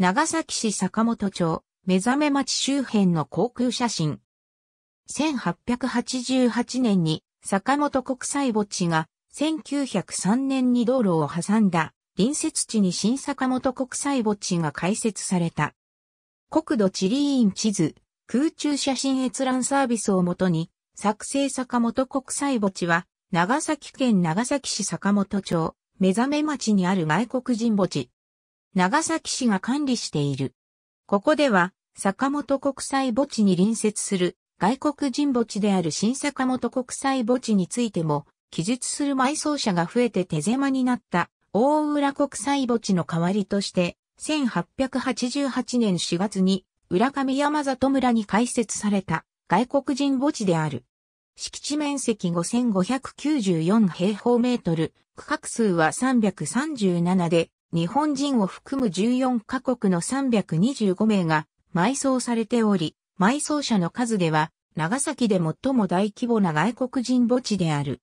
長崎市坂本町、目覚め町周辺の航空写真。1888年に坂本国際墓地が1903年に道路を挟んだ隣接地に新坂本国際墓地が開設された。国土地理院地図、空中写真閲覧サービスをもとに作成坂本国際墓地は長崎県長崎市坂本町、目覚め町にある外国人墓地。長崎市が管理している。ここでは、坂本国際墓地に隣接する外国人墓地である新坂本国際墓地についても、記述する埋葬者が増えて手狭になった大浦国際墓地の代わりとして、1888年4月に浦上山里村に開設された外国人墓地である。敷地面積5594平方メートル、区画数は337で、日本人を含む14カ国の325名が埋葬されており、埋葬者の数では長崎で最も大規模な外国人墓地である。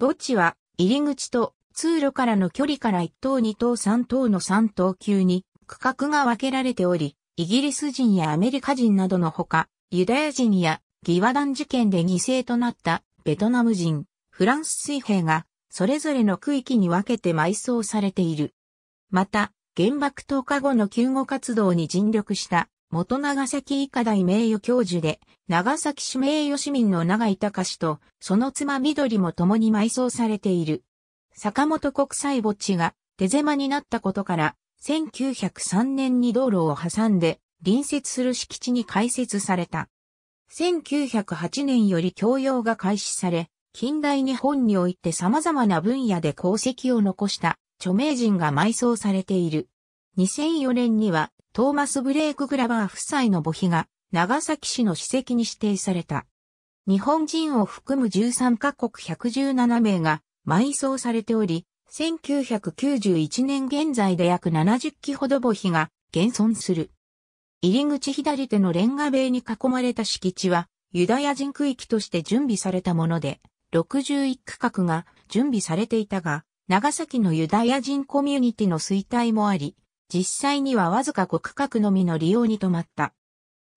墓地は入り口と通路からの距離から1等2等3等の3等級に区画が分けられており、イギリス人やアメリカ人などのほか、ユダヤ人や疑和団事件で犠牲となったベトナム人、フランス水兵がそれぞれの区域に分けて埋葬されている。また、原爆投下後の救護活動に尽力した元長崎医科大名誉教授で、長崎市名誉市民の長井隆と、その妻緑も共に埋葬されている。坂本国際墓地が手狭になったことから、1903年に道路を挟んで、隣接する敷地に開設された。1908年より教養が開始され、近代日本において様々な分野で功績を残した著名人が埋葬されている。2004年には、トーマス・ブレイク・グラバー夫妻の墓碑が、長崎市の史跡に指定された。日本人を含む13カ国117名が埋葬されており、1991年現在で約70基ほど墓碑が現存する。入り口左手のレンガ塀に囲まれた敷地は、ユダヤ人区域として準備されたもので、61区画が準備されていたが、長崎のユダヤ人コミュニティの衰退もあり、実際にはわずか国格のみの利用に止まった。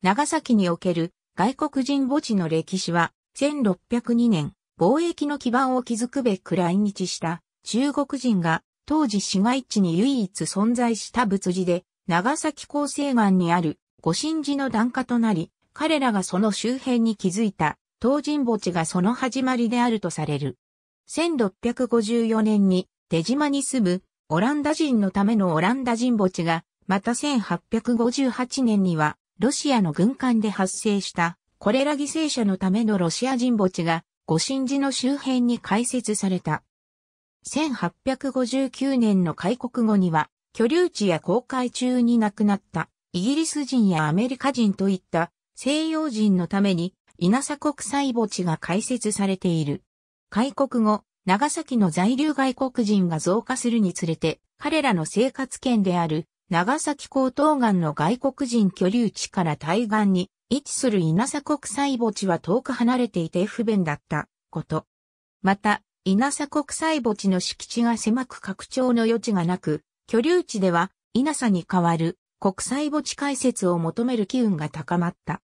長崎における外国人墓地の歴史は、1602年、貿易の基盤を築くべく来日した中国人が当時市街地に唯一存在した仏寺で、長崎厚生岸にある御神寺の段下となり、彼らがその周辺に築いた東人墓地がその始まりであるとされる。1654年に出島に住むオランダ人のためのオランダ人墓地が、また1858年にはロシアの軍艦で発生したコレラ犠牲者のためのロシア人墓地が、五神寺の周辺に開設された。1859年の開国後には、居留地や公開中に亡くなったイギリス人やアメリカ人といった西洋人のために稲佐国際墓地が開設されている。開国後、長崎の在留外国人が増加するにつれて、彼らの生活圏である長崎高等岸の外国人居留地から対岸に位置する稲佐国際墓地は遠く離れていて不便だったこと。また、稲佐国際墓地の敷地が狭く拡張の余地がなく、居留地では稲佐に代わる国際墓地開設を求める機運が高まった。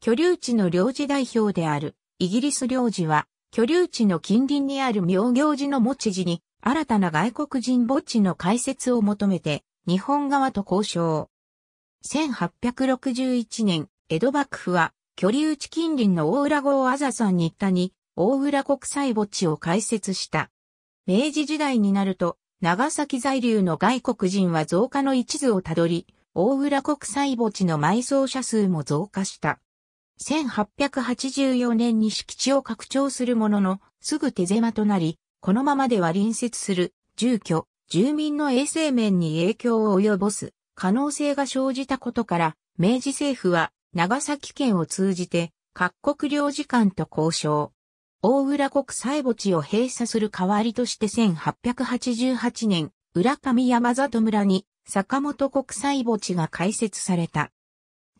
居留地の領事代表であるイギリス領事は居留地の近隣にある妙行寺の持ち寺に、新たな外国人墓地の開設を求めて、日本側と交渉。1861年、江戸幕府は、居留地近隣の大浦郷あざさんっ田に、大浦国際墓地を開設した。明治時代になると、長崎在留の外国人は増加の一途をたどり、大浦国際墓地の埋葬者数も増加した。1884年に敷地を拡張するものの、すぐ手狭となり、このままでは隣接する住居、住民の衛生面に影響を及ぼす可能性が生じたことから、明治政府は長崎県を通じて各国領事館と交渉。大浦国際墓地を閉鎖する代わりとして1888年、浦上山里村に坂本国際墓地が開設された。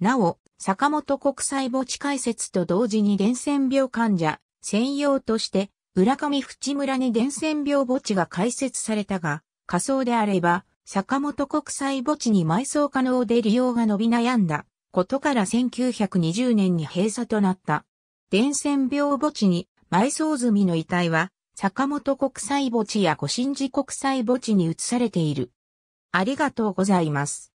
なお、坂本国際墓地開設と同時に伝染病患者専用として、浦上淵村に伝染病墓地が開設されたが、仮想であれば、坂本国際墓地に埋葬可能で利用が伸び悩んだことから1920年に閉鎖となった。伝染病墓地に埋葬済みの遺体は、坂本国際墓地や古神寺国際墓地に移されている。ありがとうございます。